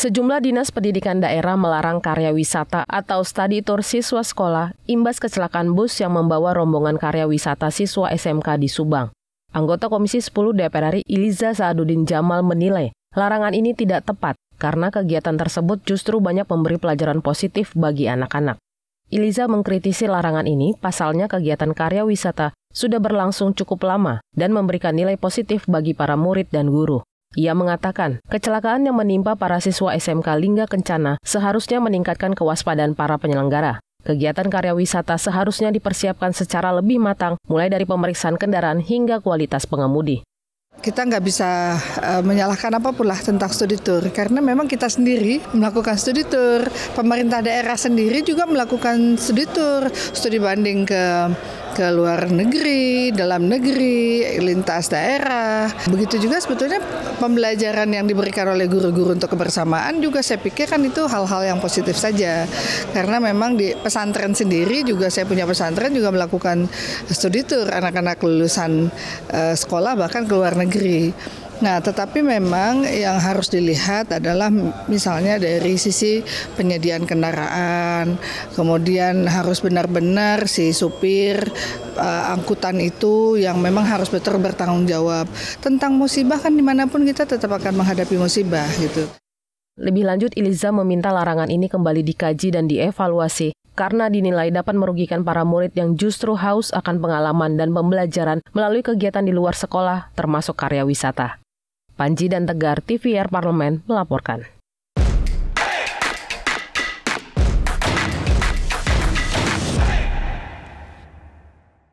Sejumlah dinas pendidikan daerah melarang karya wisata atau study tour siswa sekolah imbas kecelakaan bus yang membawa rombongan karya wisata siswa SMK di Subang. Anggota Komisi 10 DPR RI Iliza Saadudin Jamal menilai larangan ini tidak tepat karena kegiatan tersebut justru banyak memberi pelajaran positif bagi anak-anak. Iliza mengkritisi larangan ini, pasalnya kegiatan karya wisata sudah berlangsung cukup lama dan memberikan nilai positif bagi para murid dan guru. Ia mengatakan, kecelakaan yang menimpa para siswa SMK Lingga Kencana seharusnya meningkatkan kewaspadaan para penyelenggara. Kegiatan karya wisata seharusnya dipersiapkan secara lebih matang, mulai dari pemeriksaan kendaraan hingga kualitas pengemudi kita nggak bisa uh, menyalahkan apapun lah tentang studi tour karena memang kita sendiri melakukan studi tour pemerintah daerah sendiri juga melakukan studi tour studi banding ke ke luar negeri, dalam negeri, lintas daerah. Begitu juga sebetulnya pembelajaran yang diberikan oleh guru-guru untuk kebersamaan juga saya pikir kan itu hal-hal yang positif saja. Karena memang di pesantren sendiri juga saya punya pesantren juga melakukan studi tour anak-anak lulusan eh, sekolah bahkan ke luar negeri. Nah, tetapi memang yang harus dilihat adalah misalnya dari sisi penyediaan kendaraan, kemudian harus benar-benar si supir uh, angkutan itu yang memang harus betul bertanggung jawab. Tentang musibah kan dimanapun kita tetap akan menghadapi musibah gitu. Lebih lanjut, Iliza meminta larangan ini kembali dikaji dan dievaluasi karena dinilai dapat merugikan para murid yang justru haus akan pengalaman dan pembelajaran melalui kegiatan di luar sekolah, termasuk karya wisata. Panji dan Tegar TVR Parlemen melaporkan.